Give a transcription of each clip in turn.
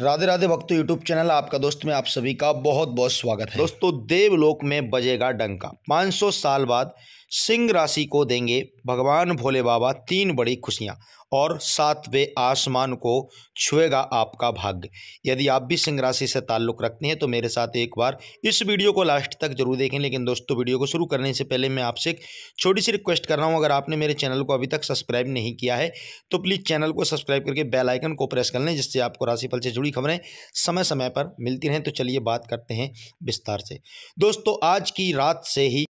राधे राधे भक्त YouTube channel आपका दोस्त में आप सभी का बहुत बहुत स्वागत है दोस्तों देवलोक में बजेगा डंका 500 साल बाद सिंह राशि को देंगे भगवान भोले बाबा तीन बड़ी खुशियां और सातवें आसमान को छुएगा आपका भाग्य यदि आप भी सिंह राशि से ताल्लुक़ रखते हैं तो मेरे साथ एक बार इस वीडियो को लास्ट तक जरूर देखें लेकिन दोस्तों वीडियो को शुरू करने से पहले मैं आपसे एक छोटी सी रिक्वेस्ट कर रहा हूं अगर आपने मेरे चैनल को अभी तक सब्सक्राइब नहीं किया है तो प्लीज़ चैनल को सब्सक्राइब करके बेलाइकन को प्रेस कर लें जिससे आपको राशिफल से जुड़ी खबरें समय समय पर मिलती रहें तो चलिए बात करते हैं विस्तार से दोस्तों आज की रात से ही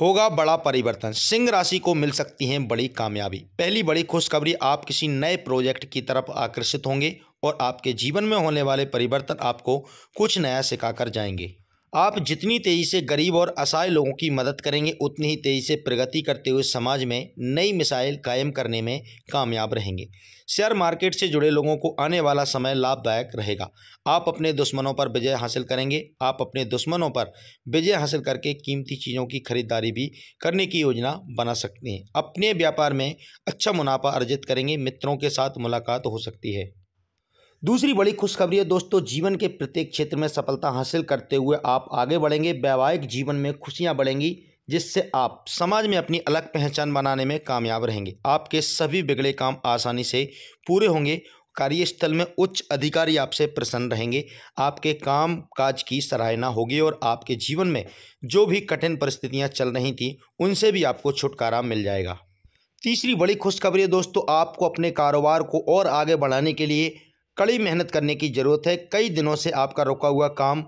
होगा बड़ा परिवर्तन सिंह राशि को मिल सकती है बड़ी कामयाबी पहली बड़ी खुशखबरी आप किसी नए प्रोजेक्ट की तरफ आकर्षित होंगे और आपके जीवन में होने वाले परिवर्तन आपको कुछ नया सिखाकर जाएंगे आप जितनी तेज़ी से गरीब और असहाय लोगों की मदद करेंगे उतनी ही तेज़ी से प्रगति करते हुए समाज में नई मिसाइल कायम करने में कामयाब रहेंगे शेयर मार्केट से जुड़े लोगों को आने वाला समय लाभदायक रहेगा आप अपने दुश्मनों पर विजय हासिल करेंगे आप अपने दुश्मनों पर विजय हासिल करके कीमती चीज़ों की खरीदारी भी करने की योजना बना सकते हैं अपने व्यापार में अच्छा मुनाफा अर्जित करेंगे मित्रों के साथ मुलाकात हो सकती है दूसरी बड़ी खुशखबरी है दोस्तों जीवन के प्रत्येक क्षेत्र में सफलता हासिल करते हुए आप आगे बढ़ेंगे वैवाहिक जीवन में खुशियाँ बढ़ेंगी जिससे आप समाज में अपनी अलग पहचान बनाने में कामयाब रहेंगे आपके सभी बिगड़े काम आसानी से पूरे होंगे कार्यस्थल में उच्च अधिकारी आपसे प्रसन्न रहेंगे आपके काम काज की सराहना होगी और आपके जीवन में जो भी कठिन परिस्थितियां चल रही थी उनसे भी आपको छुटकारा मिल जाएगा तीसरी बड़ी खुशखबरी है दोस्तों आपको अपने कारोबार को और आगे बढ़ाने के लिए कड़ी मेहनत करने की ज़रूरत है कई दिनों से आपका रुका हुआ काम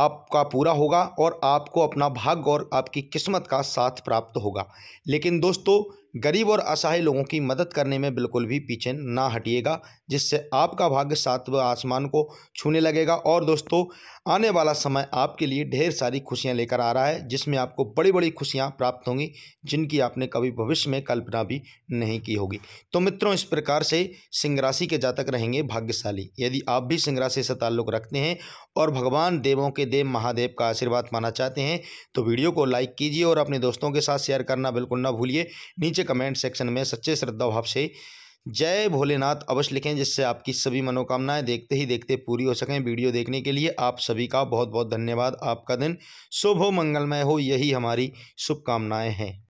आपका पूरा होगा और आपको अपना भाग्य और आपकी किस्मत का साथ प्राप्त होगा लेकिन दोस्तों गरीब और असहाय लोगों की मदद करने में बिल्कुल भी पीछे ना हटिएगा जिससे आपका भाग्य सातवें आसमान को छूने लगेगा और दोस्तों आने वाला समय आपके लिए ढेर सारी खुशियां लेकर आ रहा है जिसमें आपको बड़ी बड़ी खुशियां प्राप्त होंगी जिनकी आपने कभी भविष्य में कल्पना भी नहीं की होगी तो मित्रों इस प्रकार से सिंह राशि के जातक रहेंगे भाग्यशाली यदि आप भी सिंह राशि से ताल्लुक़ रखते हैं और भगवान देवों के देव महादेव का आशीर्वाद माना चाहते हैं तो वीडियो को लाइक कीजिए और अपने दोस्तों के साथ शेयर करना बिल्कुल ना भूलिए नीचे नीचे कमेंट सेक्शन में सच्चे श्रद्धा भाव से जय भोलेनाथ अवश्य लिखें जिससे आपकी सभी मनोकामनाएं देखते ही देखते पूरी हो सकें वीडियो देखने के लिए आप सभी का बहुत बहुत धन्यवाद आपका दिन शुभ हो मंगलमय हो यही हमारी शुभकामनाएं हैं